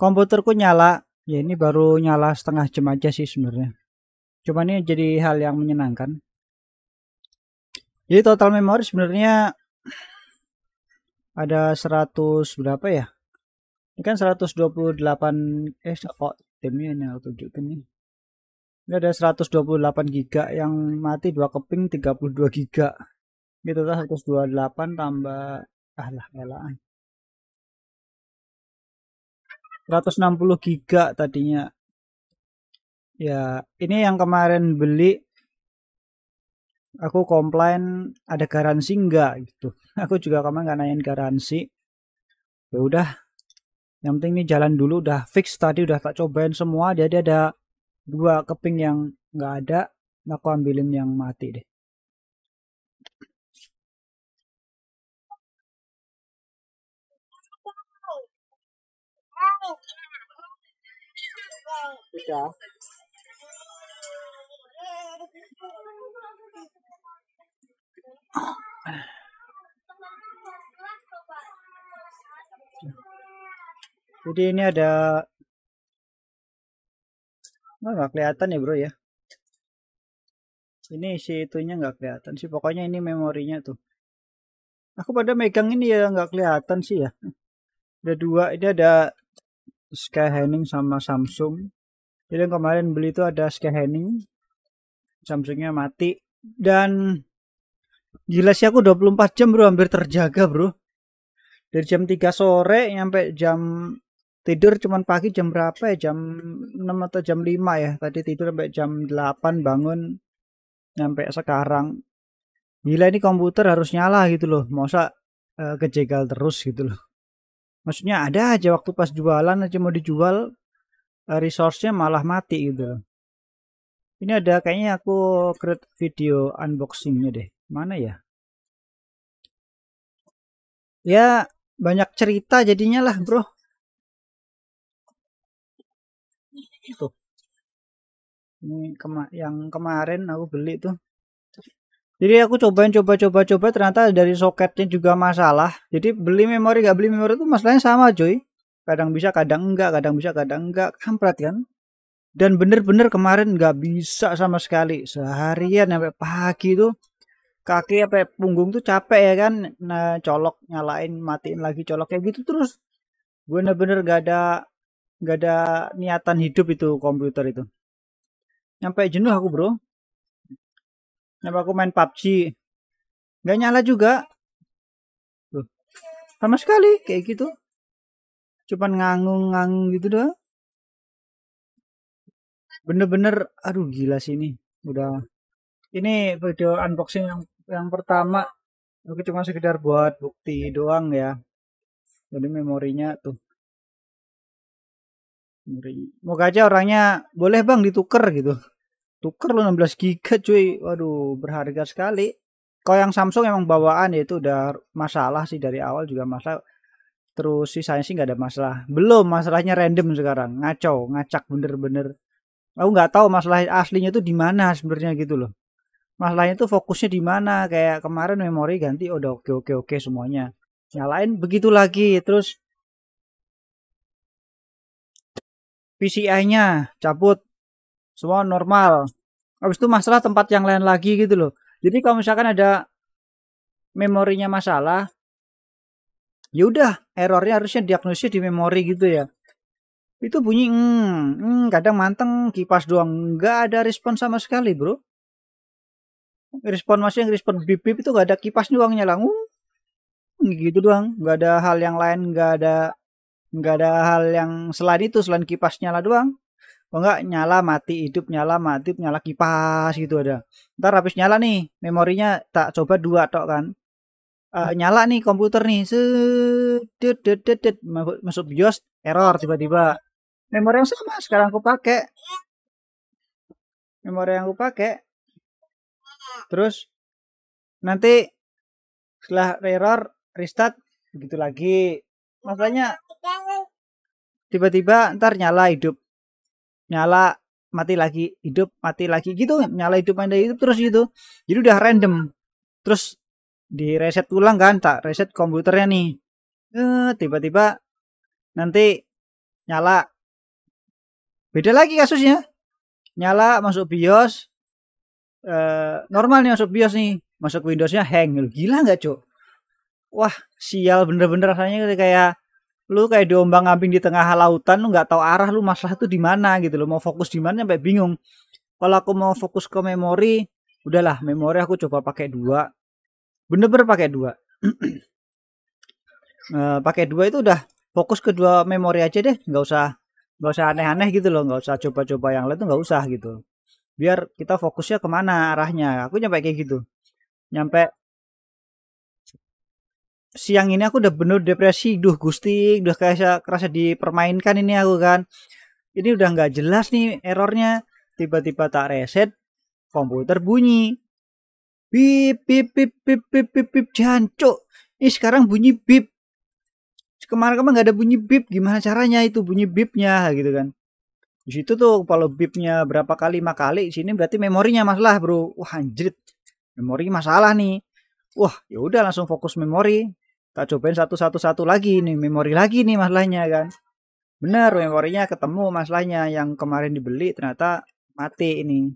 komputerku nyala ya ini baru nyala setengah jam aja sih sebenarnya cuman ini jadi hal yang menyenangkan jadi total memori sebenarnya ada 100 berapa ya ini kan 128 eh kok oh, timnya ini aku tunjukin nih ini ada 128 giga yang mati dua keping 32 giga gitu lah 128 tambah ah lah elaan 160 giga tadinya ya ini yang kemarin beli aku komplain ada garansi enggak gitu aku juga kemarin nggak nanyain garansi ya udah yang penting ini jalan dulu udah fix tadi udah tak cobain semua jadi ada dua keping yang nggak ada aku ambilin yang mati deh Udah. Jadi ini ada oh, nggak kelihatan ya bro ya. Ini si itunya nggak kelihatan sih. Pokoknya ini memorinya tuh. Aku pada megang ini ya nggak kelihatan sih ya. Ada dua. Ini ada Sky Henning sama Samsung jadi yang kemarin beli itu ada Sky Henning Samsungnya mati dan gila sih aku 24 jam bro hampir terjaga bro dari jam 3 sore sampai jam tidur cuman pagi jam berapa ya jam 6 atau jam 5 ya tadi tidur sampai jam 8 bangun sampai sekarang gila ini komputer harus nyala gitu loh masa uh, kejegal terus gitu loh maksudnya ada aja waktu pas jualan aja mau dijual eh, resource-nya malah mati gitu ini ada kayaknya aku create video unboxingnya deh mana ya ya banyak cerita jadinya lah bro tuh ini kema yang kemarin aku beli tuh jadi aku cobain coba-coba-coba ternyata dari soketnya juga masalah. Jadi beli memori gak beli memori itu masalahnya sama cuy. Kadang bisa kadang enggak, kadang bisa kadang enggak. Kampret kan? Dan bener-bener kemarin gak bisa sama sekali. Seharian sampai pagi itu kaki apa punggung tuh capek ya kan. Nah colok nyalain matiin lagi colok kayak gitu terus. Gue bener-bener gak ada gak ada niatan hidup itu komputer itu. Sampai jenuh aku bro. Kenapa aku main PUBG? Gak nyala juga. Tuh. Sama sekali kayak gitu. Cuman ngangung-ngangung gitu doang. Bener-bener aduh gila sih ini. Udah ini video unboxing yang yang pertama oke cuma sekedar buat bukti doang ya jadi memorinya tuh memori moga aja orangnya boleh bang dituker gitu tuker lo 16 giga cuy waduh berharga sekali kalau yang Samsung emang bawaan ya itu udah masalah sih dari awal juga masalah terus sisanya sih nggak ada masalah belum masalahnya random sekarang ngaco ngacak bener-bener aku nggak tahu masalah aslinya tuh di mana sebenarnya gitu loh masalahnya tuh fokusnya di mana kayak kemarin memori ganti oh, udah oke oke oke semuanya nyalain begitu lagi terus PCI-nya cabut semua normal habis itu masalah tempat yang lain lagi gitu loh jadi kalau misalkan ada memorinya masalah ya udah errornya harusnya diagnosis di memori gitu ya itu bunyi hmm, hmm kadang manteng kipas doang nggak ada respon sama sekali bro respon masih yang respon bip bip itu nggak ada kipas doang nyala hmm, hmm, gitu doang nggak ada hal yang lain nggak ada nggak ada hal yang selain itu selain kipas nyala doang Oh enggak nyala mati hidup nyala mati nyala kipas gitu ada. Ntar habis nyala nih memorinya tak coba dua tok kan. Uh, nyala nih komputer nih sedet masuk BIOS error tiba-tiba memori yang sama sekarang aku pakai memori yang aku pakai terus nanti setelah error restart begitu lagi masalahnya tiba-tiba ntar nyala hidup nyala mati lagi hidup mati lagi gitu nyala hidup mati hidup terus gitu jadi udah random terus di reset ulang kan tak reset komputernya nih eh, tiba-tiba nanti nyala beda lagi kasusnya nyala masuk BIOS eh, normal nih masuk BIOS nih masuk Windowsnya hang gila nggak cuk wah sial bener-bener rasanya kayak lu kayak diombang ambing di tengah lautan lu nggak tahu arah lu masalah itu di mana gitu lo mau fokus di mana sampai bingung kalau aku mau fokus ke memori udahlah memori aku coba pakai dua bener-bener pakai dua e, pakai dua itu udah fokus ke dua memori aja deh nggak usah nggak usah aneh-aneh gitu loh nggak usah coba-coba yang lain tuh nggak usah gitu biar kita fokusnya kemana arahnya aku nyampe kayak gitu nyampe siang ini aku udah bener depresi duh gusti udah kayak kerasa dipermainkan ini aku kan ini udah nggak jelas nih errornya tiba-tiba tak reset komputer bunyi bip bip bip bip bip bip bip jancuk ini sekarang bunyi bip kemarin-kemarin nggak ada bunyi bip gimana caranya itu bunyi bipnya gitu kan di situ tuh kalau bipnya berapa kali lima kali sini berarti memorinya masalah bro wah anjrit memori masalah nih wah ya udah langsung fokus memori tak cobain satu-satu-satu lagi nih memori lagi nih masalahnya kan benar memorinya ketemu masalahnya yang kemarin dibeli ternyata mati ini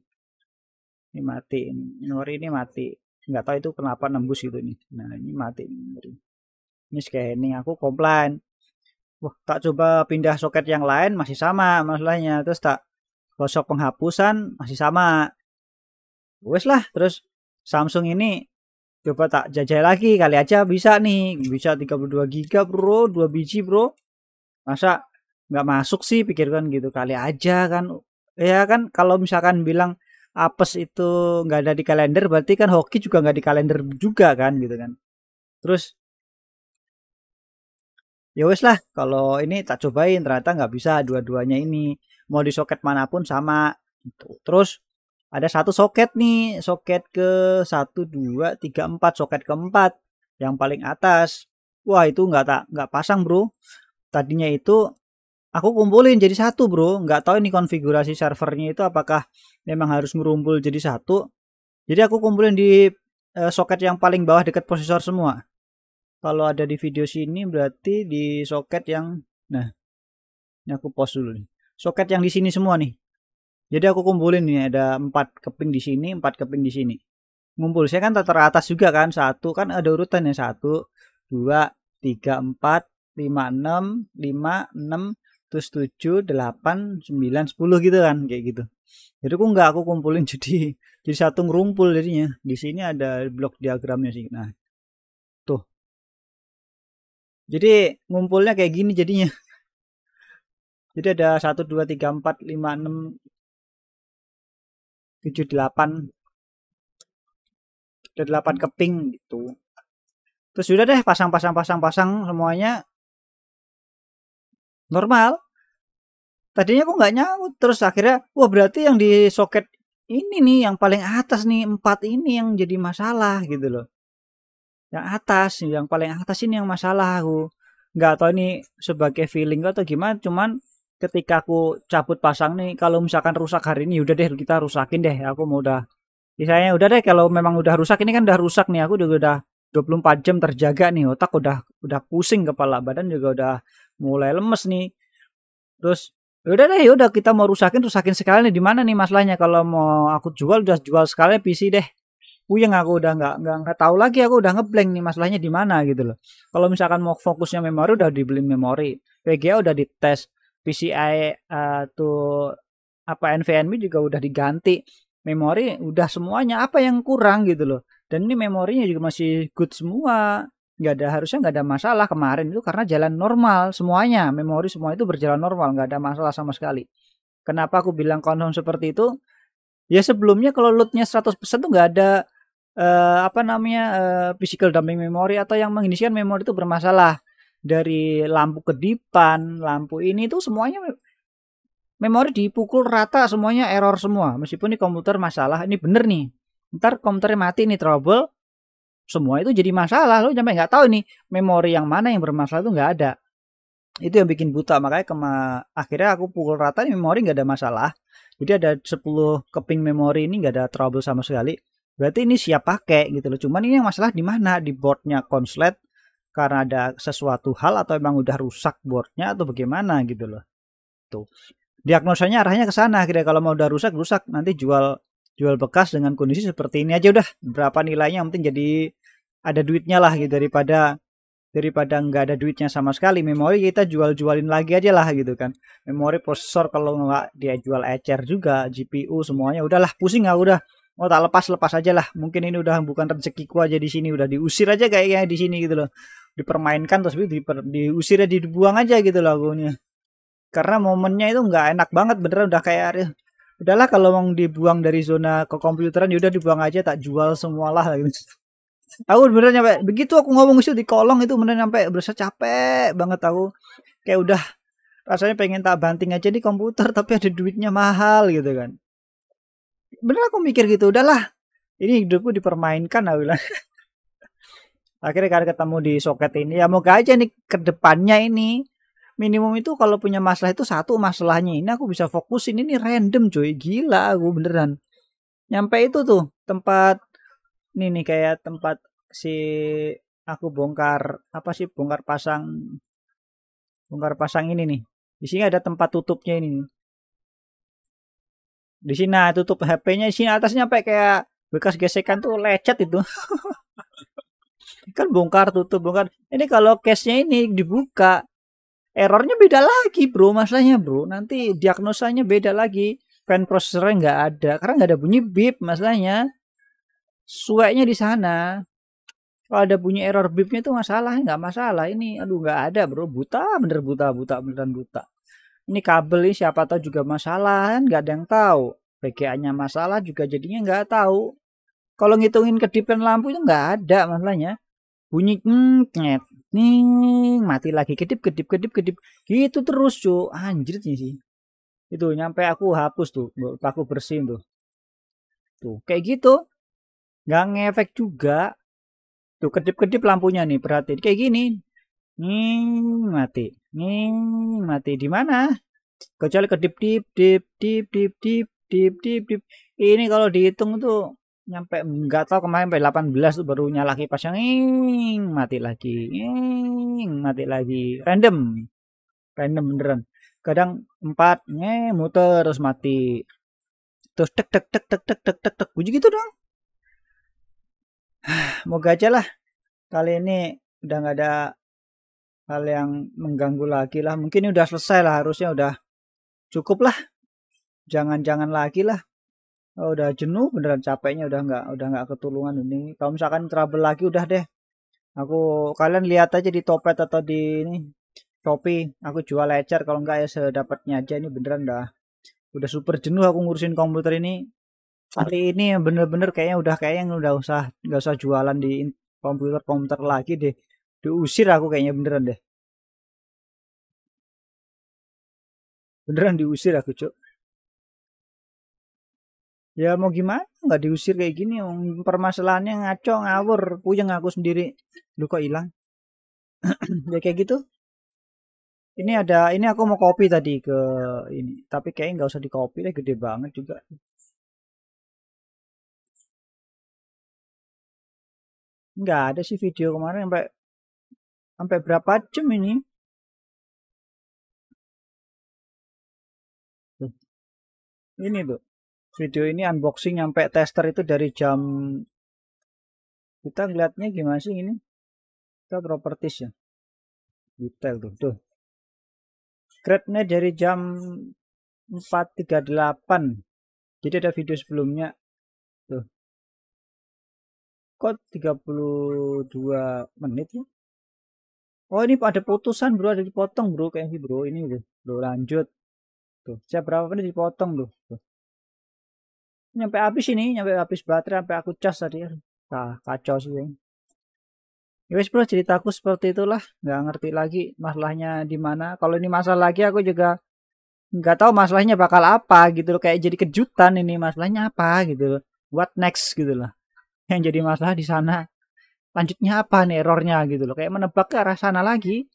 ini mati ini memori ini mati nggak tahu itu kenapa nembus gitu nih nah ini mati ini memori ini kayak ini aku komplain wah tak coba pindah soket yang lain masih sama masalahnya terus tak gosok penghapusan masih sama wes lah terus Samsung ini coba tak jajah lagi kali aja bisa nih bisa 32 giga bro dua biji bro masa nggak masuk sih pikirkan gitu kali aja kan ya kan kalau misalkan bilang apes itu nggak ada di kalender berarti kan hoki juga nggak di kalender juga kan gitu kan terus ya wes lah kalau ini tak cobain ternyata nggak bisa dua-duanya ini mau di soket manapun sama gitu. terus ada satu soket nih, soket ke satu, dua, tiga, empat, soket keempat yang paling atas. Wah, itu nggak tak nggak pasang, Bro. Tadinya itu aku kumpulin jadi satu, Bro. Nggak tahu ini konfigurasi servernya itu apakah memang harus merumpul jadi satu. Jadi aku kumpulin di eh, soket yang paling bawah dekat prosesor semua. Kalau ada di video sini berarti di soket yang nah. Ini aku post dulu nih. Soket yang di sini semua nih. Jadi aku kumpulin nih ada empat keping di sini, empat keping di sini. Ngumpul saya kan tata atas juga kan satu kan ada urutan ya satu, dua, tiga, empat, lima, enam, lima, enam, terus tujuh, delapan, sembilan, sepuluh gitu kan kayak gitu. Jadi aku nggak aku kumpulin jadi jadi satu ngerumpul jadinya. Di sini ada blok diagramnya sih. Nah tuh. Jadi ngumpulnya kayak gini jadinya. Jadi ada satu dua tiga empat lima enam 78 ada 8 keping gitu terus sudah deh pasang pasang pasang pasang semuanya normal tadinya kok nggak nyaut terus akhirnya wah berarti yang di soket ini nih yang paling atas nih empat ini yang jadi masalah gitu loh yang atas yang paling atas ini yang masalah aku nggak tahu ini sebagai feeling atau gimana cuman ketika aku cabut pasang nih kalau misalkan rusak hari ini udah deh kita rusakin deh aku mau udah misalnya udah deh kalau memang udah rusak ini kan udah rusak nih aku juga udah 24 jam terjaga nih otak udah udah pusing kepala badan juga udah mulai lemes nih terus udah deh udah kita mau rusakin rusakin sekali nih di mana nih masalahnya kalau mau aku jual udah jual sekali PC deh puyeng aku udah nggak nggak nggak tahu lagi aku udah ngeblank nih masalahnya di mana gitu loh kalau misalkan mau fokusnya memori udah dibeli memori VGA udah dites PCI uh, eh, to apa NVMe juga udah diganti memori udah semuanya apa yang kurang gitu loh dan ini memorinya juga masih good semua nggak ada harusnya nggak ada masalah kemarin itu karena jalan normal semuanya memori semua itu berjalan normal nggak ada masalah sama sekali kenapa aku bilang konsum seperti itu ya sebelumnya kalau lootnya 100% tuh nggak ada uh, apa namanya uh, physical dumping memory atau yang menginisian memori itu bermasalah dari lampu kedipan, lampu ini tuh semuanya memori dipukul rata semuanya error semua. Meskipun ini komputer masalah, ini bener nih. Ntar komputernya mati ini trouble, semua itu jadi masalah. Lo sampai nggak tahu nih memori yang mana yang bermasalah itu nggak ada. Itu yang bikin buta. Makanya kema akhirnya aku pukul rata nih memori nggak ada masalah. Jadi ada 10 keping memori ini nggak ada trouble sama sekali. Berarti ini siap pakai gitu loh. Cuman ini yang masalah di mana? Di boardnya konslet karena ada sesuatu hal atau emang udah rusak boardnya atau bagaimana gitu loh. Tuh. Diagnosanya arahnya ke sana kira kalau mau udah rusak rusak nanti jual jual bekas dengan kondisi seperti ini aja udah berapa nilainya yang penting jadi ada duitnya lah gitu daripada daripada nggak ada duitnya sama sekali memori kita jual-jualin lagi aja lah gitu kan memori prosesor kalau nggak dia jual ecer juga GPU semuanya udahlah pusing nggak udah mau oh, tak lepas lepas aja lah mungkin ini udah bukan rezekiku aja di sini udah diusir aja kayaknya di sini gitu loh dipermainkan terus diper, diusirnya dibuang aja gitu lagunya karena momennya itu nggak enak banget beneran udah kayak ya, udahlah kalau mau dibuang dari zona ke komputeran yaudah dibuang aja tak jual semualah gitu aku beneran nyampe begitu aku ngomong itu di kolong itu beneran nyampe berasa capek banget aku kayak udah rasanya pengen tak banting aja di komputer tapi ada duitnya mahal gitu kan bener aku mikir gitu udahlah ini hidupku dipermainkan aku bilang akhirnya kan ketemu di soket ini ya moga aja nih kedepannya ini minimum itu kalau punya masalah itu satu masalahnya ini aku bisa fokusin ini random cuy gila aku beneran nyampe itu tuh tempat ini nih kayak tempat si aku bongkar apa sih bongkar pasang bongkar pasang ini nih di sini ada tempat tutupnya ini di sini nah tutup HP-nya di sini atasnya sampai kayak bekas gesekan tuh lecet itu kan bongkar tutup bongkar ini kalau case nya ini dibuka errornya beda lagi bro masalahnya bro nanti diagnosanya beda lagi fan processornya nggak ada karena nggak ada bunyi beep masalahnya sueknya di sana kalau ada bunyi error beepnya itu masalah nggak masalah ini aduh nggak ada bro buta bener buta buta beneran buta ini kabel ini siapa tahu juga masalah kan? nggak ada yang tahu VGA nya masalah juga jadinya nggak tahu kalau ngitungin kedipan lampu itu nggak ada masalahnya. Bunyi ngket, nih mati lagi kedip kedip kedip kedip gitu terus cu anjir sih itu nyampe aku hapus tuh aku bersihin tuh tuh kayak gitu nggak ngefek juga tuh kedip kedip lampunya nih perhatiin kayak gini nih mati nih mati di mana kecuali kedip dip dip dip dip dip dip dip dip ini kalau dihitung tuh nyampe nggak tahu kemarin sampai 18 tuh baru nyala kipas yang ing mati lagi ing mati lagi random random beneran kadang empat nge muter terus mati terus tek tek tek tek tek tek tek tek bunyi gitu dong moga aja lah kali ini udah nggak ada hal yang mengganggu lagi lah mungkin ini udah selesai lah harusnya udah cukup lah jangan-jangan lagi lah Oh, udah jenuh beneran capeknya udah nggak udah nggak ketulungan ini. Kalau misalkan trouble lagi udah deh. Aku kalian lihat aja di Topet atau di ini topi aku jual lecer kalau nggak ya sedapatnya aja ini beneran dah. Udah super jenuh aku ngurusin komputer ini. Kali ini bener-bener kayaknya udah kayaknya udah usah nggak usah jualan di komputer-komputer lagi deh. Diusir aku kayaknya beneran deh. Beneran diusir aku, Cuk. Ya mau gimana nggak diusir kayak gini permasalahannya ngaco ngawur puyeng aku sendiri lu kok hilang ya kayak gitu ini ada ini aku mau kopi tadi ke ini tapi kayaknya nggak usah di copy deh gede banget juga nggak ada sih video kemarin sampai sampai berapa jam ini ini tuh video ini unboxing sampai tester itu dari jam kita ngeliatnya gimana sih ini kita properties ya detail tuh tuh grade dari jam 4.38 jadi ada video sebelumnya tuh kok 32 menit ya oh ini ada putusan bro ada dipotong bro kayaknya bro ini bro, bro lanjut tuh siap berapa menit dipotong tuh, tuh nyampe habis ini nyampe habis baterai sampai aku cas tadi nah, kacau sih ya wes bro ceritaku seperti itulah nggak ngerti lagi masalahnya di mana kalau ini masalah lagi aku juga nggak tahu masalahnya bakal apa gitu loh kayak jadi kejutan ini masalahnya apa gitu loh what next gitu loh yang jadi masalah di sana lanjutnya apa nih errornya gitu loh kayak menebak ke arah sana lagi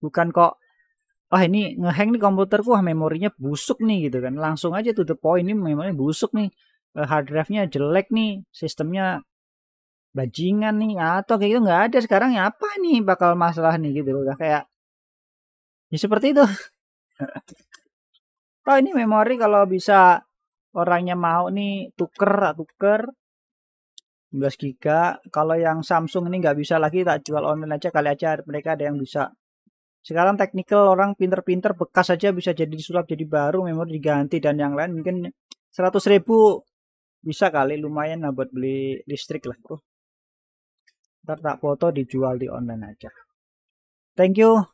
bukan kok wah ini ngehang nih komputerku wah memorinya busuk nih gitu kan langsung aja to the point ini memorinya busuk nih eh, hard drive-nya jelek nih sistemnya bajingan nih atau kayak gitu nggak ada sekarang ya apa nih bakal masalah nih gitu udah kayak ya seperti itu oh ini memori kalau bisa orangnya mau nih tuker ah, tuker 16 giga kalau yang Samsung ini nggak bisa lagi tak jual online aja kali aja mereka ada yang bisa sekarang teknikal orang pinter-pinter bekas saja bisa jadi disulap jadi baru, memori diganti dan yang lain mungkin 100 ribu bisa kali lumayan lah buat beli listrik lah bro. Ntar tak foto dijual di online aja. Thank you.